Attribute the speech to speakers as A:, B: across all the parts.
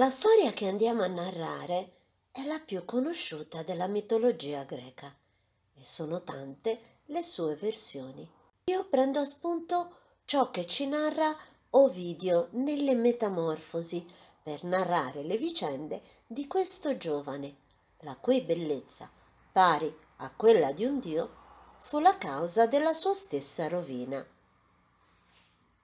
A: La storia che andiamo a narrare è la più conosciuta della mitologia greca e sono tante le sue versioni. Io prendo a spunto ciò che ci narra Ovidio nelle Metamorfosi per narrare le vicende di questo giovane, la cui bellezza, pari a quella di un dio, fu la causa della sua stessa rovina.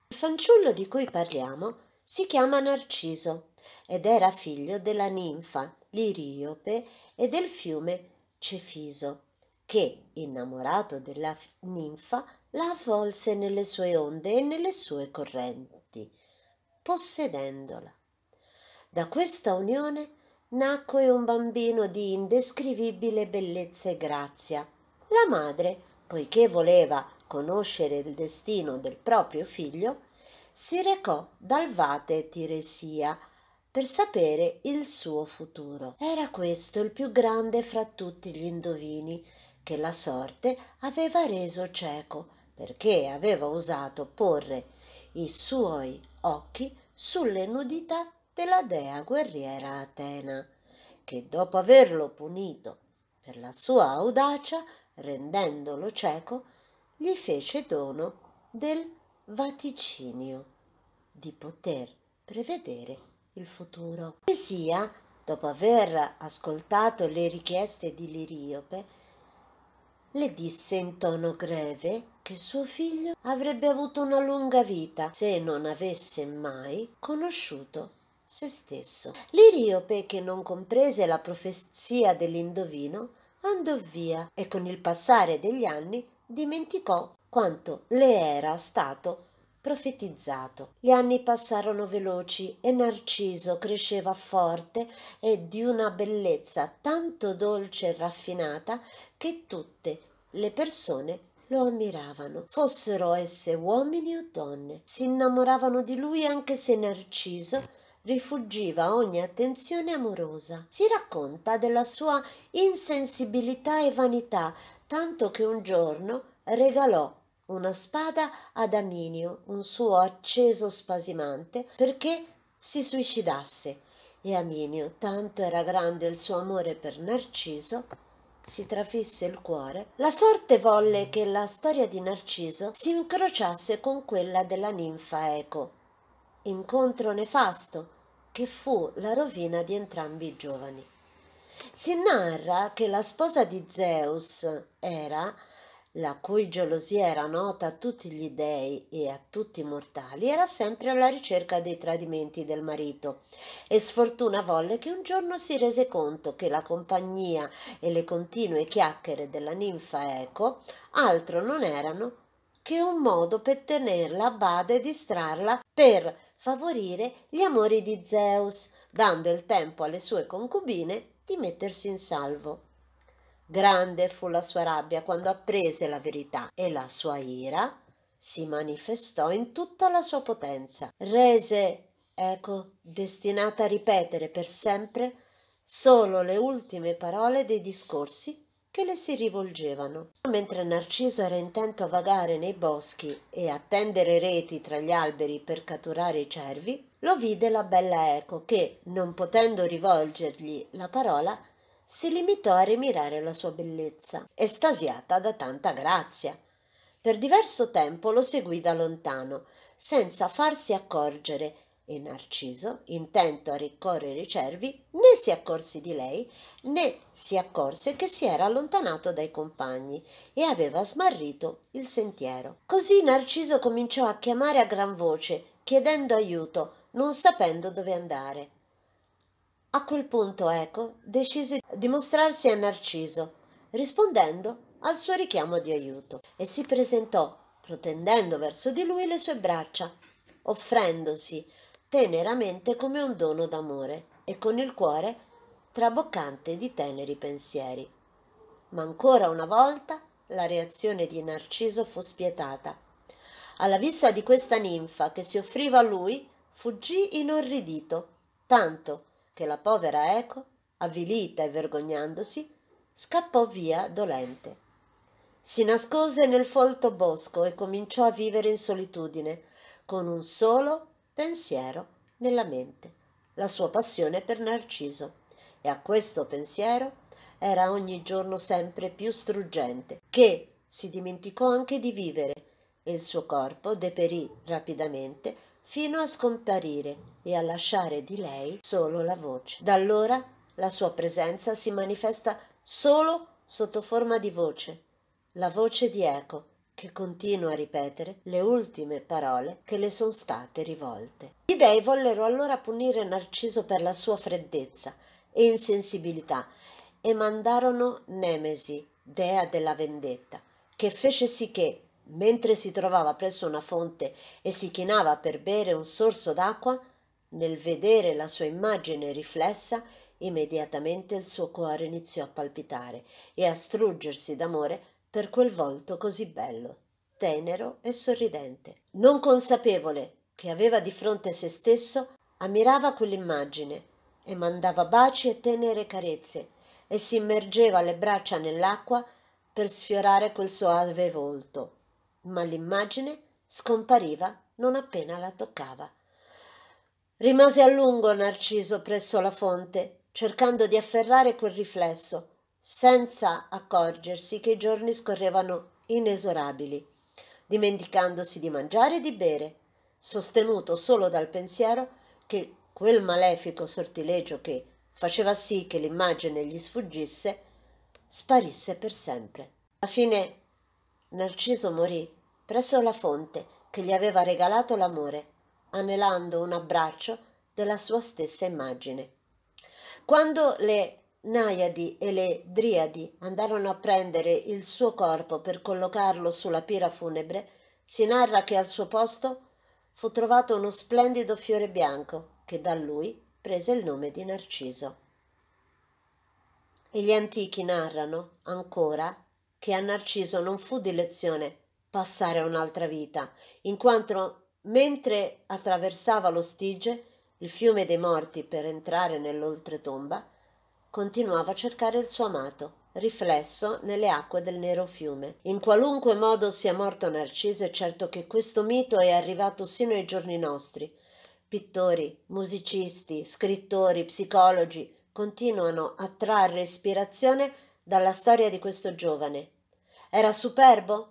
A: Il fanciullo di cui parliamo si chiama Narciso ed era figlio della ninfa Liriope e del fiume Cefiso, che, innamorato della ninfa, la avvolse nelle sue onde e nelle sue correnti, possedendola. Da questa unione nacque un bambino di indescrivibile bellezza e grazia. La madre, poiché voleva conoscere il destino del proprio figlio, si recò dal Vate Tiresia per sapere il suo futuro. Era questo il più grande fra tutti gli indovini che la sorte aveva reso cieco perché aveva osato porre i suoi occhi sulle nudità della dea guerriera Atena, che dopo averlo punito per la sua audacia, rendendolo cieco, gli fece dono del vaticinio di poter prevedere il futuro. Che dopo aver ascoltato le richieste di Liriope, le disse in tono greve che suo figlio avrebbe avuto una lunga vita se non avesse mai conosciuto se stesso. L'Iriope, che non comprese la profezia dell'indovino, andò via e con il passare degli anni dimenticò quanto le era stato profetizzato. Gli anni passarono veloci e Narciso cresceva forte e di una bellezza tanto dolce e raffinata che tutte le persone lo ammiravano, fossero esse uomini o donne. Si innamoravano di lui anche se Narciso rifuggiva ogni attenzione amorosa. Si racconta della sua insensibilità e vanità, tanto che un giorno regalò una spada ad Aminio, un suo acceso spasimante, perché si suicidasse. E Aminio, tanto era grande il suo amore per Narciso, si trafisse il cuore, la sorte volle che la storia di Narciso si incrociasse con quella della ninfa Eco. Incontro nefasto, che fu la rovina di entrambi i giovani. Si narra che la sposa di Zeus era, la cui gelosia era nota a tutti gli dei e a tutti i mortali, era sempre alla ricerca dei tradimenti del marito. E sfortuna volle che un giorno si rese conto che la compagnia e le continue chiacchiere della ninfa Eco altro non erano che un modo per tenerla a bada e distrarla per favorire gli amori di Zeus, dando il tempo alle sue concubine di mettersi in salvo. Grande fu la sua rabbia quando apprese la verità e la sua ira si manifestò in tutta la sua potenza. Rese ecco, destinata a ripetere per sempre solo le ultime parole dei discorsi che le si rivolgevano. Mentre Narciso era intento a vagare nei boschi e a tendere reti tra gli alberi per catturare i cervi, lo vide la bella Eco che, non potendo rivolgergli la parola, si limitò a rimirare la sua bellezza, estasiata da tanta grazia. Per diverso tempo lo seguì da lontano, senza farsi accorgere e Narciso, intento a ricorrere i cervi, né si accorse di lei, né si accorse che si era allontanato dai compagni e aveva smarrito il sentiero. Così Narciso cominciò a chiamare a gran voce, chiedendo aiuto, non sapendo dove andare. A quel punto Eco decise di mostrarsi a Narciso, rispondendo al suo richiamo di aiuto, e si presentò, protendendo verso di lui le sue braccia, offrendosi teneramente come un dono d'amore e con il cuore traboccante di teneri pensieri. Ma ancora una volta la reazione di Narciso fu spietata. Alla vista di questa ninfa che si offriva a lui, fuggì inorridito, tanto che la povera Eco, avvilita e vergognandosi, scappò via dolente. Si nascose nel folto bosco e cominciò a vivere in solitudine, con un solo pensiero nella mente, la sua passione per Narciso. E a questo pensiero era ogni giorno sempre più struggente, che si dimenticò anche di vivere e il suo corpo deperì rapidamente fino a scomparire e a lasciare di lei solo la voce. Da allora la sua presenza si manifesta solo sotto forma di voce, la voce di Eco, che continua a ripetere le ultime parole che le sono state rivolte. Gli dei vollero allora punire Narciso per la sua freddezza e insensibilità e mandarono Nemesi, dea della vendetta, che fece sì che, mentre si trovava presso una fonte e si chinava per bere un sorso d'acqua, nel vedere la sua immagine riflessa, immediatamente il suo cuore iniziò a palpitare e a struggersi d'amore per quel volto così bello, tenero e sorridente. Non consapevole che aveva di fronte se stesso, ammirava quell'immagine e mandava baci e tenere carezze e si immergeva le braccia nell'acqua per sfiorare quel soave volto. Ma l'immagine scompariva non appena la toccava. Rimase a lungo Narciso presso la fonte, cercando di afferrare quel riflesso, senza accorgersi che i giorni scorrevano inesorabili, dimenticandosi di mangiare e di bere, sostenuto solo dal pensiero che quel malefico sortilegio che faceva sì che l'immagine gli sfuggisse, sparisse per sempre. Alla fine Narciso morì presso la fonte che gli aveva regalato l'amore, anelando un abbraccio della sua stessa immagine. Quando le Naiadi e le Driadi andarono a prendere il suo corpo per collocarlo sulla pira funebre, si narra che al suo posto fu trovato uno splendido fiore bianco che da lui prese il nome di Narciso. E gli antichi narrano ancora che a Narciso non fu di lezione passare a un'altra vita, in quanto mentre attraversava lo Stige, il fiume dei morti per entrare nell'oltretomba, continuava a cercare il suo amato riflesso nelle acque del nero fiume. In qualunque modo sia morto Narciso è certo che questo mito è arrivato sino ai giorni nostri. Pittori, musicisti, scrittori, psicologi continuano a trarre ispirazione dalla storia di questo giovane. Era superbo?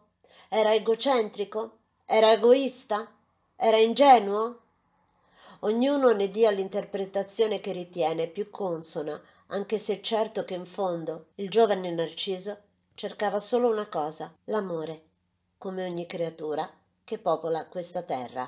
A: Era egocentrico? Era egoista? Era ingenuo? Ognuno ne dia l'interpretazione che ritiene più consona anche se è certo che in fondo il giovane Narciso cercava solo una cosa, l'amore, come ogni creatura che popola questa terra.